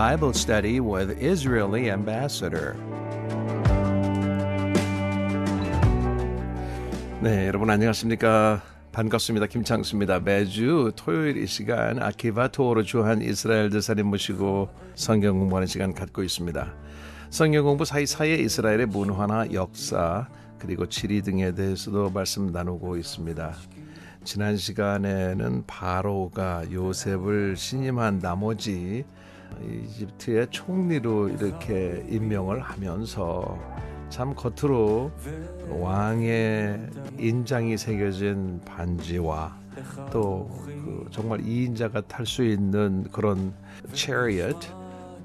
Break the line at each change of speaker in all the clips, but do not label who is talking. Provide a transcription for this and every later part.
Bible study with Israeli ambassador. 네, 여러분 안녕하십니까? 반갑습니다. 김창수입니다. 매주 토요일 이 시간 아키바 투어로 주한 이스라엘 대사님 모시고 성경 공부하는 시간 갖고 있습니다. 성경 공부 사이사이에 이스라엘의 문화나 역사 그리고 지리 등에 대해서도 말씀 나누고 있습니다. 지난 시간에는 바로가 요셉을 신임한 나머지 이집트의 총리로 이렇게 임명을 하면서 참 겉으로 왕의 인장이 새겨진 반지와 또그 정말 이인자가 탈 수 있는 그런 체리엇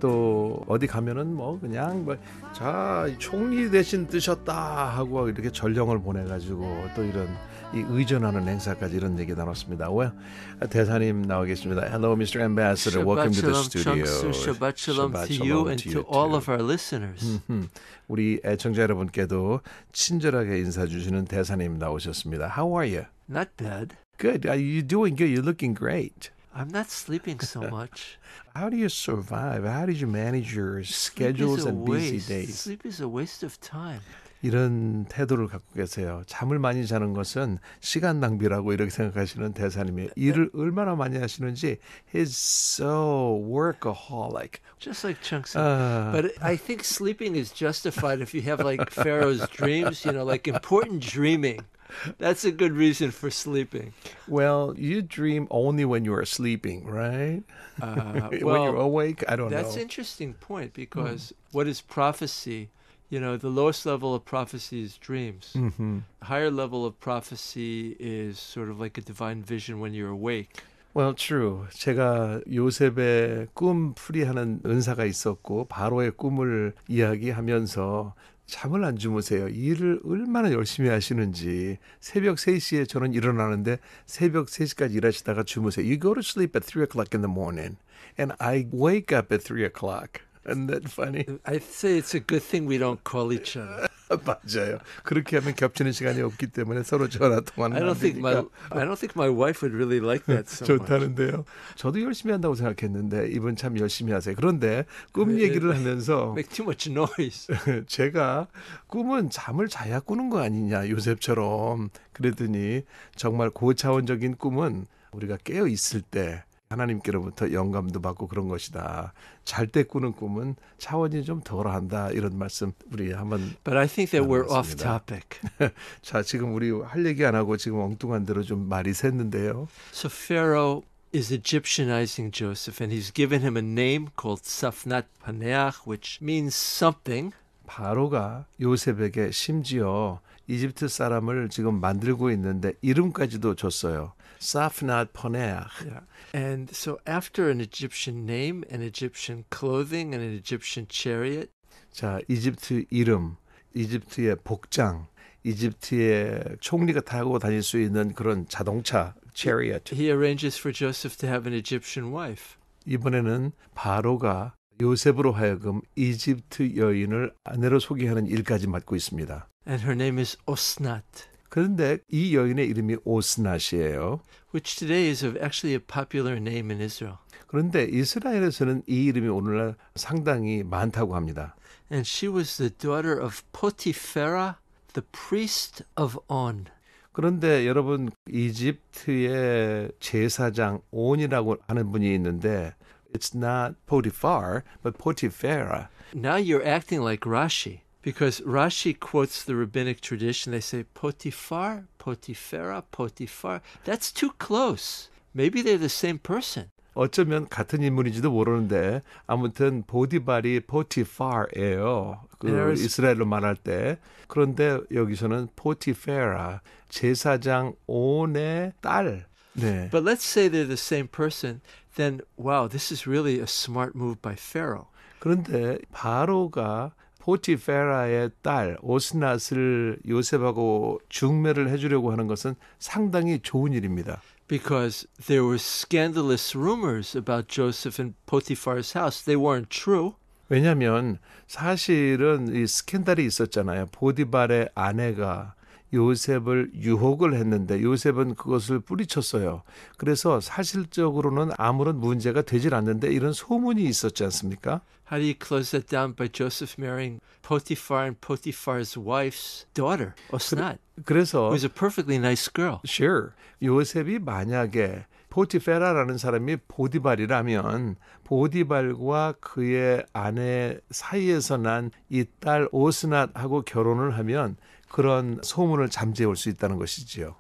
또 어디 가면은 뭐 그냥 뭐자 총리 대신 뜨셨다 하고 이렇게 전령을 보내가지고 또 이런 이 의전하는 행사까지 이런 얘기 나눴습니다. Well, 대사님 나와 계십니다. Hello, Mr. Ambassador. Welcome to the studio. Shabbat shalom, Shabbat shalom to you and to, you to all too. of our listeners. 우리 애청자 여러분께도 친절하게 인사 주시는 대사님 나오셨습니다. How are you? Not bad. Good. You're doing good. You're looking great. I'm not sleeping so much. How do you survive? How did you manage your schedules and busy days?
Sleep is a waste of time.
이런 태도를 갖고 계세요. 잠을 많이 자는 것은 시간 낭비라고 이렇게 생각하시는 대사님이 일을 얼마나 많이 하시는지 he's so workaholic.
Just like Chunks. Uh. But I think sleeping is justified if you have like Pharaoh's dreams, you know, like important dreaming. That's a good reason for sleeping.
Well, you dream only when you are sleeping, right? Uh, well, when you're awake, I don't that's know. That's an
interesting point because mm-hmm. is prophecy? You know, the lowest level of prophecy is dreams. Mm-hmm. Higher level of prophecy is sort of like a divine vision when you're awake.
Well, true. 제가 요셉의 꿈 풀이하는 은사가 있었고 바로의 꿈을 이야기하면서 잠을 안 주무세요. 일을 얼마나 열심히 하시는지. 새벽 3시에 저는 일어나는데 새벽 3시까지 일하시다가 주무세요. You go to sleep at 3 o'clock in the morning and I wake up at 3 o'clock. Isn't that funny? I say it's a good thing we don't call each other. 맞아요. 그렇게 하면 겹치는 시간이 없기 때문에 서로 전화 통화는 I don't think my I don't think my
wife would really like that. So 좋다는데요.
저도 열심히 한다고 생각했는데 이분 참 열심히 하세요. 그런데 꿈 네, 얘기를 네. 하면서 make too much noise. 제가 꿈은 잠을 자야 꾸는 거 아니냐 요셉처럼 그랬더니 정말 고차원적인 꿈은 우리가 깨어 있을 때 하나님께로부터 영감도 받고 그런 것이다. 잘 때 꾸는 꿈은 차원이 좀 덜한다 이런 말씀 우리 한번.
But I think that we're off topic.
자 지금 우리 할 얘기 안 하고 지금 엉뚱한 대로 좀 말이 샜는데요.
So Pharaoh is Egyptianizing Joseph, and he's given him a name called Safnat Paneach, which means something.
바로가 요셉에게 심지어 이집트 사람을 지금 만들고 있는데 이름까지도 줬어요. 사프낫 포네아.
And so after an Egyptian name, an Egyptian
clothing, and an Egyptian chariot. 자, 이집트 이름, 이집트의 복장, 이집트의 총리가 타고 다닐 수 있는 그런 자동차,
chariot. He arranges for Joseph to have an Egyptian wife.
이번에는 바로가 요셉으로 하여금 이집트 여인을 아내로 소개하는 일까지 맡고 있습니다. and her name is Osnat. 그런데 이 여인의 이름이 오스낫이에요.
Which today is actually a popular name in Israel.
그런데 이스라엘에서는 이 이름이 오늘날 상당히 많다고 합니다. And she was the daughter of Potipharah, the priest of On. 그런데 여러분 이집트의 제사장 온이라고 하는 분이 있는데 it's not Potiphar but Potipharah. Now you're acting like Rashi because Rashi quotes
the rabbinic tradition. They say Potiphar, Potiphera, Potiphar. That's too
close. Maybe they're the same person. 어쩌면 같은 인물인지도 모르는데 아무튼 보디발이 포티파예요. 그 이스라엘로 말할 때 그런데 여기서는 포티페라 제사장 온의 딸.
네. But let's say they're the same person. Then wow, this is really a smart move by
Pharaoh. 그런데 바로가 포티페라의 딸 오스낫을 요셉하고 중매를 해주려고 하는 것은 상당히 좋은 일입니다.
Because there were scandalous rumors about Joseph in Potiphar's house. They
weren't true. 왜냐하면 사실은 이 스캔들이 있었잖아요. 보디발의 아내가 요셉을 유혹을 했는데 요셉은 그것을 뿌리쳤어요. 그래서 사실적으로는 아무런 문제가 되질 않는데 이런 소문이 있었지 않습니까?
How do you close that down by Joseph marrying Potiphar and Potiphar's wife's
daughter, Osnat? 그래서 who's a perfectly nice girl. Sure. 요셉이 만약에 포티페라라는 사람이 보디발이라 면 보디발과 그의 아내 사이에서 난 이 딸 오스낫하고 결혼을 하면 그런 소문을 잠재울 수 있다는 것이지요.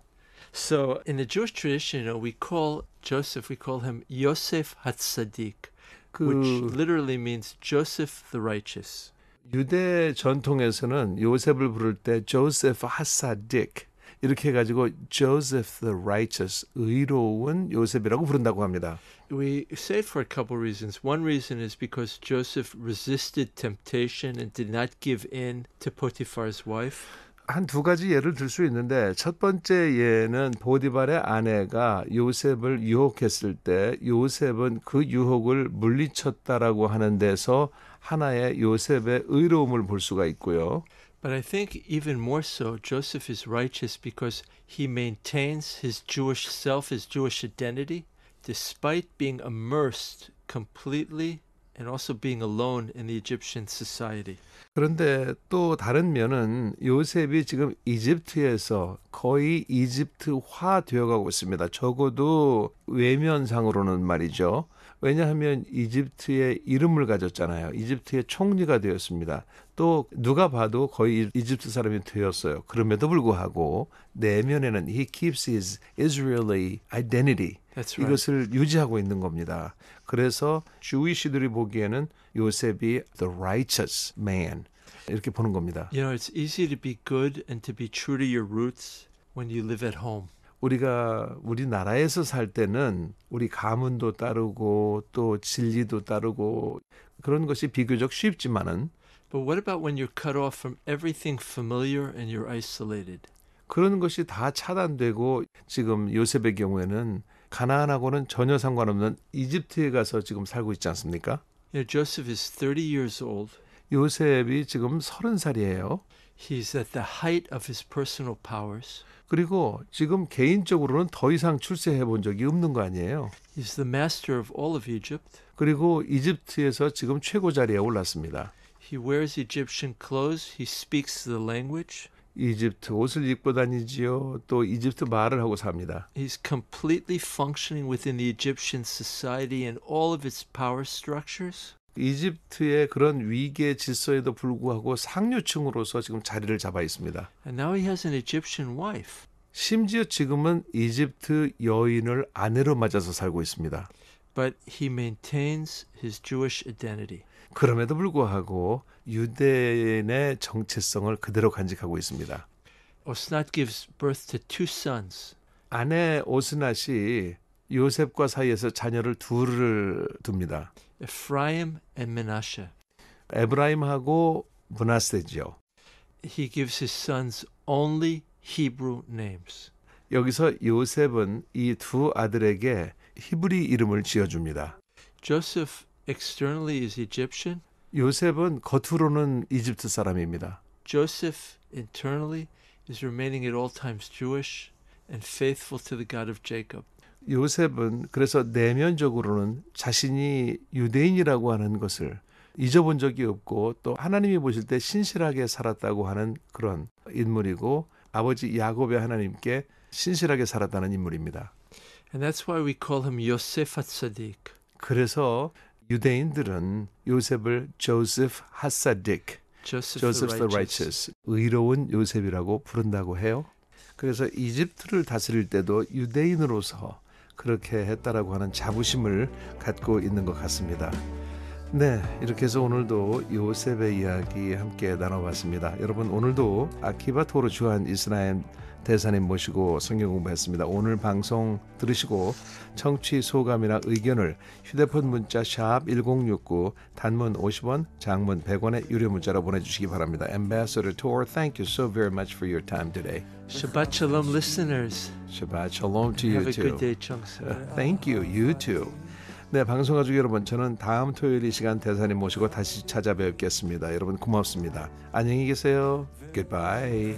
So in the Jewish tradition,
you know, we call Joseph, we call him Yosef Hatzadik, 그, which literally means Joseph the righteous.
유대 전통에서는 요셉을 부를 때 Joseph Hatzadik 이렇게 해가지고 Joseph the Righteous 의로운 요셉이라고 부른다고 합니다.
We say it for a couple reasons. One reason is because Joseph resisted temptation and did not give in to Potiphar's wife.
한 두 가지 예를 들 수 있는데 첫 번째 예는 보디발의 아내가 요셉을 유혹했을 때 요셉은 그 유혹을 물리쳤다라고 하는 데서 하나의 요셉의 의로움을 볼 수가 있고요.
But I think even more so, Joseph is righteous because he maintains his Jewish self, his Jewish identity, despite being immersed completely and also being alone in the Egyptian society.
그런데 또 다른 면은 요셉이 지금 이집트에서 거의 이집트화 되어가고 있습니다. 적어도 외면상으로는 말이죠. 왜냐하면 이집트의 이름을 가졌잖아요. 이집트의 총리가 되었습니다. 또 누가 봐도 거의 이집트 사람이 되었어요. 그럼에도 불구하고 내면에는 he keeps his Israeli identity. Right. 이것을 유지하고 있는 겁니다. 그래서 주위시들이 보기에는 요셉이 the righteous man 이렇게 보는 겁니다.
You know, it's easy to be good and to be true to your roots when you live at home.
우리가 우리나라에서 살 때는 우리 가문도 따르고 또 진리도 따르고 그런 것이 비교적 쉽지만은
But what about when you're cut off from everything familiar and you're isolated?
그런 것이 다 차단되고 지금 요셉의 경우에는 가나안하고는 전혀 상관없는 이집트에 가서 지금 살고 있지 않습니까? You k Joseph is 30 years old. 요셉이 지금 30살이에요. He's at the height of his personal powers. 그리고 지금 개인적으로는 더 이상 출세해 본 적이 없는 거 아니에요. He's the master of all of Egypt. 그리고 이집트에서 지금 최고 자리에 올랐습니다. He wears Egyptian clothes. He speaks the language. 이집트 옷을 입고 다니지요. 또 이집트 말을 하고 삽니다.
He's completely functioning within the Egyptian society and all of its power structures.
이집트의 그런 위기의 질서에도 불구하고 상류층으로서 지금 자리를 잡아 있습니다. And now he has an Egyptian wife. 심지어 지금은 이집트 여인을 아내로 맞아서 살고 있습니다. But he maintains his Jewish identity. 그럼에도 불구하고 유대인의 정체성을 그대로 간직하고 있습니다.
Osnat gives birth to two sons.
아내 오스낫이 요셉과 사이에서 자녀를 둘을 둡니다.
Ephraim and Manasseh.
에브라임하고 문하세죠.
He gives his sons only Hebrew names.
여기서 요셉은 이 두 아들에게 히브리 이름을 지어 줍니다.
Joseph externally is Egyptian.
요셉은 겉으로는 이집트 사람입니다.
Joseph internally is remaining at all times Jewish and faithful to the God of Jacob.
요셉은 그래서 내면적으로는 자신이 유대인이라고 하는 것을 잊어본 적이 없고 또 하나님이 보실 때 신실하게 살았다고 하는 그런 인물이고 아버지 야곱의 하나님께 신실하게 살았다는 인물입니다.
And that's why we call him Yosef Hatzadik.
그래서 유대인들은 요셉을 Joseph Hatzadik, Joseph, Joseph the, righteous. 의로운 요셉이라고 부른다고 해요. 그래서 이집트를 다스릴 때도 유대인으로서 그렇게 했다라고 하는 자부심을 갖고 있는 것 같습니다. 네, 이렇게 해서 오늘도 요셉의 이야기 함께 나눠봤습니다. 여러분 오늘도 아키바 토르 주한 이스라엘 대사님 모시고 성경 공부했습니다. 오늘 방송 들으시고 청취 소감이나 의견을 휴대폰 문자 샵 1069 단문 50원, 장문 100원의 유료 문자로 보내주시기 바랍니다. Ambassador Tor, thank you so very much for your time today. Shabbat shalom, listeners. Shabbat shalom to you too. Have a good day, Chung. Uh, thank you. You too. 네, 방송가족 여러분, 저는 다음 토요일 이 시간 대사님 모시고 다시 찾아뵙겠습니다. 여러분 고맙습니다. 안녕히 계세요. Goodbye.